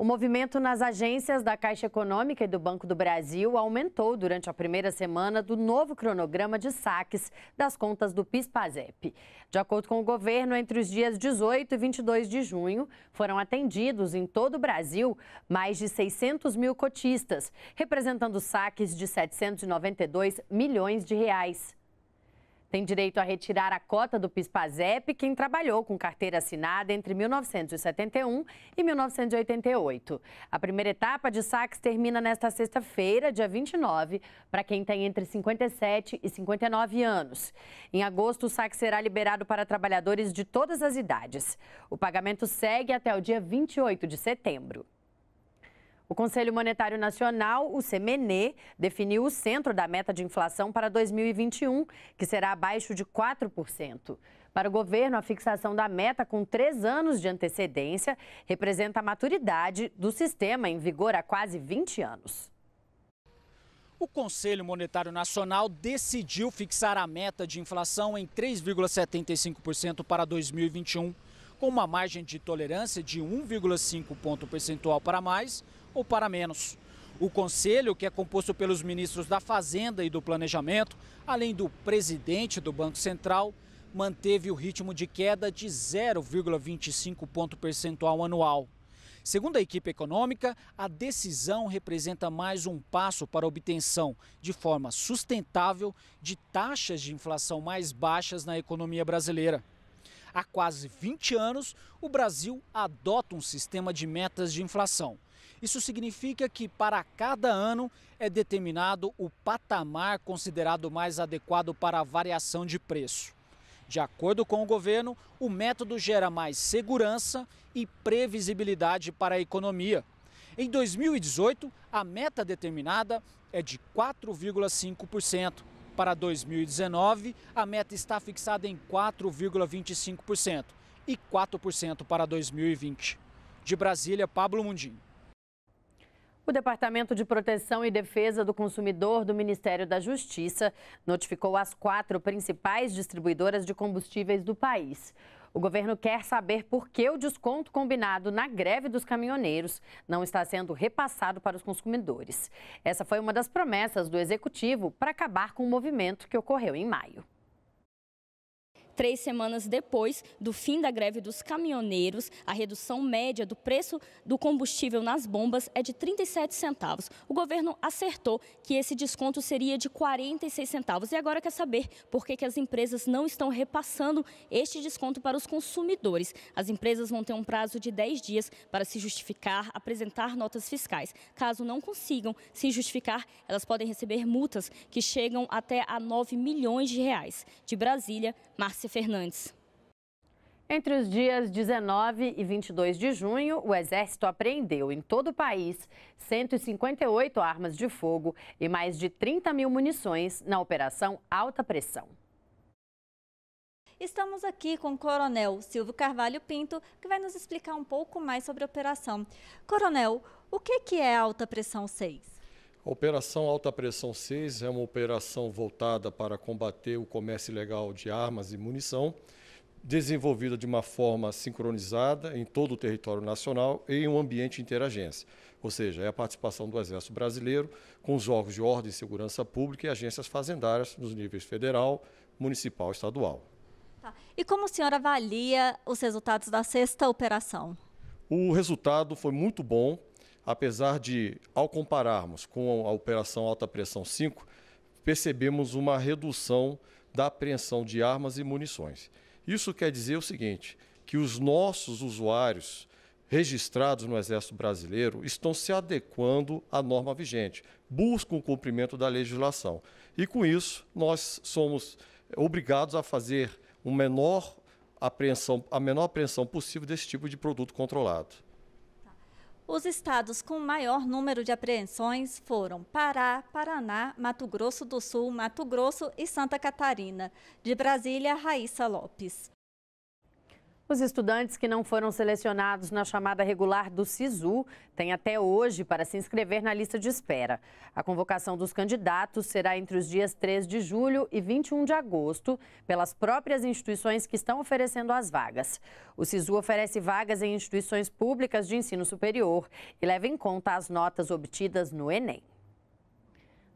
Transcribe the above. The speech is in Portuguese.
O movimento nas agências da Caixa Econômica e do Banco do Brasil aumentou durante a primeira semana do novo cronograma de saques das contas do PIS/PASEP. De acordo com o governo, entre os dias 18 e 22 de junho, foram atendidos em todo o Brasil mais de 600 mil cotistas, representando saques de 792 milhões de reais. Tem direito a retirar a cota do PIS/PASEP quem trabalhou com carteira assinada entre 1971 e 1988. A primeira etapa de saques termina nesta sexta-feira, dia 29, para quem tem entre 57 e 59 anos. Em agosto, o saque será liberado para trabalhadores de todas as idades. O pagamento segue até o dia 28 de setembro. O Conselho Monetário Nacional, o CMN, definiu o centro da meta de inflação para 2021, que será abaixo de 4%. Para o governo, a fixação da meta com três anos de antecedência representa a maturidade do sistema em vigor há quase 20 anos. O Conselho Monetário Nacional decidiu fixar a meta de inflação em 3,75% para 2021 com uma margem de tolerância de 1,5 ponto percentual para mais ou para menos. O conselho, que é composto pelos ministros da Fazenda e do Planejamento, além do presidente do Banco Central, manteve o ritmo de queda de 0,25 ponto percentual anual. Segundo a equipe econômica, a decisão representa mais um passo para a obtenção, de forma sustentável, de taxas de inflação mais baixas na economia brasileira. Há quase 20 anos, o Brasil adota um sistema de metas de inflação. Isso significa que para cada ano é determinado o patamar considerado mais adequado para a variação de preço. De acordo com o governo, o método gera mais segurança e previsibilidade para a economia. Em 2018, a meta determinada é de 4,5% para 2019, a meta está fixada em 4,25% e 4% para 2020. De Brasília, Pablo Mundim. O Departamento de Proteção e Defesa do Consumidor do Ministério da Justiça notificou as quatro principais distribuidoras de combustíveis do país. O governo quer saber por que o desconto combinado na greve dos caminhoneiros não está sendo repassado para os consumidores. Essa foi uma das promessas do executivo para acabar com o movimento que ocorreu em maio. Três semanas depois do fim da greve dos caminhoneiros, a redução média do preço do combustível nas bombas é de 37 centavos. O governo acertou que esse desconto seria de 46 centavos. E agora quer saber por que, que as empresas não estão repassando este desconto para os consumidores. As empresas vão ter um prazo de 10 dias para se justificar, apresentar notas fiscais. Caso não consigam se justificar, elas podem receber multas que chegam até a 9 milhões de reais. De Brasília, Márcia Fernandes. Entre os dias 19 e 22 de junho, o Exército apreendeu em todo o país 158 armas de fogo e mais de 30 mil munições na Operação Alta Pressão. Estamos aqui com o Coronel Silvio Carvalho Pinto, que vai nos explicar um pouco mais sobre a operação. Coronel, o que é Alta Pressão 6? A Operação Alta Pressão 6 é uma operação voltada para combater o comércio ilegal de armas e munição, desenvolvida de uma forma sincronizada em todo o território nacional e em um ambiente interagência, ou seja, é a participação do Exército Brasileiro com os órgãos de ordem e segurança pública e agências fazendárias nos níveis federal, municipal e estadual. Tá. E como o senhor avalia os resultados da sexta operação? O resultado foi muito bom, apesar de, ao compararmos com a Operação Alta Pressão 5, percebemos uma redução da apreensão de armas e munições. Isso quer dizer o seguinte, que os nossos usuários registrados no Exército Brasileiro estão se adequando à norma vigente, buscam o cumprimento da legislação. E com isso, nós somos obrigados a fazer um menor apreensão, a menor apreensão possível desse tipo de produto controlado. Os estados com maior número de apreensões foram Pará, Paraná, Mato Grosso do Sul, Mato Grosso e Santa Catarina. De Brasília, Raíssa Lopes. Os estudantes que não foram selecionados na chamada regular do SISU têm até hoje para se inscrever na lista de espera. A convocação dos candidatos será entre os dias 3 de julho e 21 de agosto, pelas próprias instituições que estão oferecendo as vagas. O SISU oferece vagas em instituições públicas de ensino superior e leva em conta as notas obtidas no Enem.